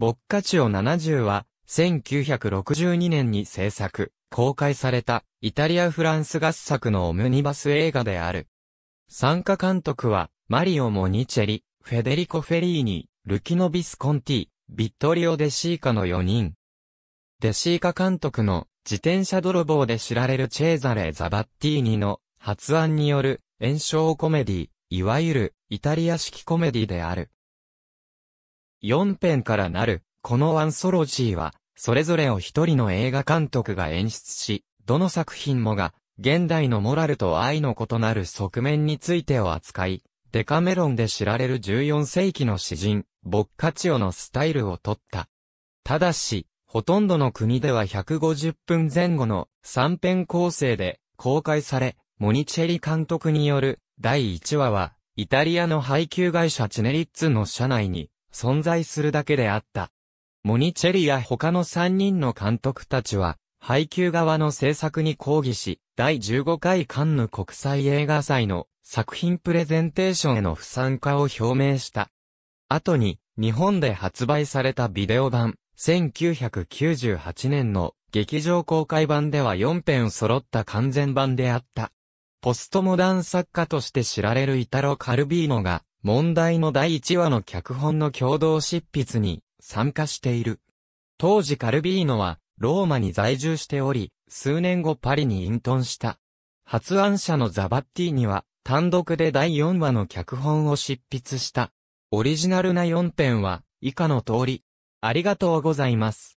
ボッカチオ70は、1962年に制作、公開された、イタリア・フランス合作のオムニバス映画である。参加監督は、マリオ・モニチェリ、フェデリコ・フェリーニ、ルキノ・ビスコンティ、ビットリオ・デシーカの4人。デシーカ監督の、自転車泥棒で知られるチェーザレ・ザバッティーニの、発案による、炎症コメディ、いわゆる、イタリア式コメディである。4編からなる、このアンソロジーは、それぞれを一人の映画監督が演出し、どの作品もが、現代のモラルと愛の異なる側面についてを扱い、デカメロンで知られる14世紀の詩人、ボッカチオのスタイルを取った。ただし、ほとんどの国では150分前後の3編構成で公開され、モニチェリ監督による第1話は、イタリアの配給会社チネリッツの社内に存在するだけであった。モニチェリや他の3人の監督たちは、配給側の制作に抗議し、第15回カンヌ国際映画祭の作品プレゼンテーションへの不参加を表明した。後に、日本で発売されたビデオ版、1998年の劇場公開版では4編揃った完全版であった。ポストモダン作家として知られるイタロ・カルビーノが、問題の第1話の脚本の共同執筆に参加している。当時カルビーノはローマに在住しており、数年後パリに隠遁した。発案者のザバッティには単独で第4話の脚本を執筆した。オリジナルな4編は以下の通り。ありがとうございます。